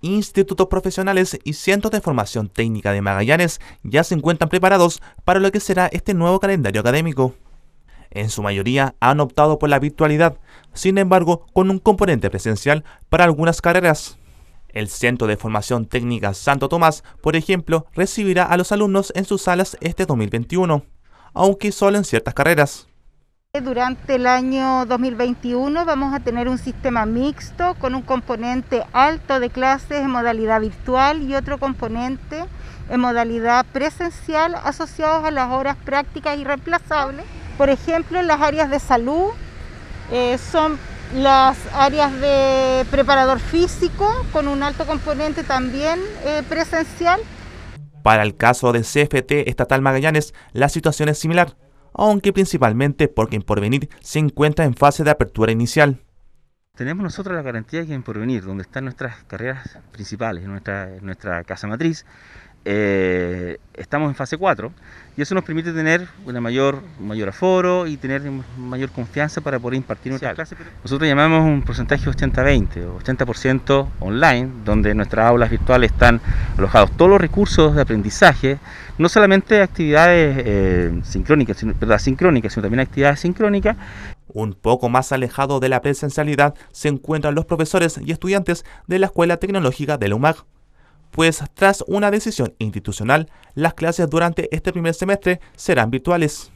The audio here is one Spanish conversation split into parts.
institutos profesionales y centros de formación técnica de Magallanes ya se encuentran preparados para lo que será este nuevo calendario académico. En su mayoría han optado por la virtualidad, sin embargo con un componente presencial para algunas carreras. El Centro de Formación Técnica Santo Tomás, por ejemplo, recibirá a los alumnos en sus salas este 2021, aunque solo en ciertas carreras. Durante el año 2021 vamos a tener un sistema mixto con un componente alto de clases en modalidad virtual y otro componente en modalidad presencial asociados a las horas prácticas irreemplazables. Por ejemplo, en las áreas de salud eh, son las áreas de preparador físico con un alto componente también eh, presencial. Para el caso de CFT Estatal Magallanes, la situación es similar aunque principalmente porque en Porvenir se encuentra en fase de apertura inicial. Tenemos nosotros la garantía que en Porvenir, donde están nuestras carreras principales, nuestra, nuestra casa matriz, eh, estamos en fase 4 y eso nos permite tener una mayor, un mayor aforo y tener mayor confianza para poder impartir nuestra clase. Nosotros llamamos un porcentaje 80-20, 80%, online, donde nuestras aulas virtuales están alojados todos los recursos de aprendizaje, no solamente actividades eh, sincrónicas, sino, perdón, sincrónicas, sino también actividades sincrónicas. Un poco más alejado de la presencialidad se encuentran los profesores y estudiantes de la Escuela Tecnológica de la UMAC pues tras una decisión institucional, las clases durante este primer semestre serán virtuales.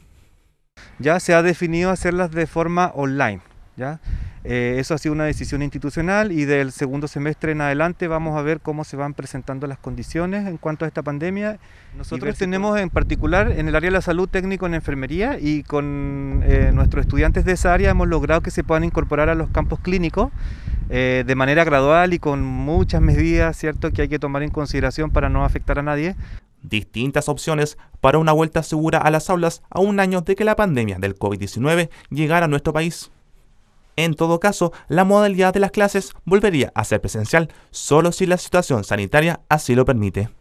Ya se ha definido hacerlas de forma online. ¿ya? Eh, eso ha sido una decisión institucional y del segundo semestre en adelante vamos a ver cómo se van presentando las condiciones en cuanto a esta pandemia. Nosotros tenemos en particular en el área de la salud técnico en enfermería y con eh, nuestros estudiantes de esa área hemos logrado que se puedan incorporar a los campos clínicos eh, de manera gradual y con muchas medidas ¿cierto? que hay que tomar en consideración para no afectar a nadie. Distintas opciones para una vuelta segura a las aulas a un año de que la pandemia del COVID-19 llegara a nuestro país. En todo caso, la modalidad de las clases volvería a ser presencial solo si la situación sanitaria así lo permite.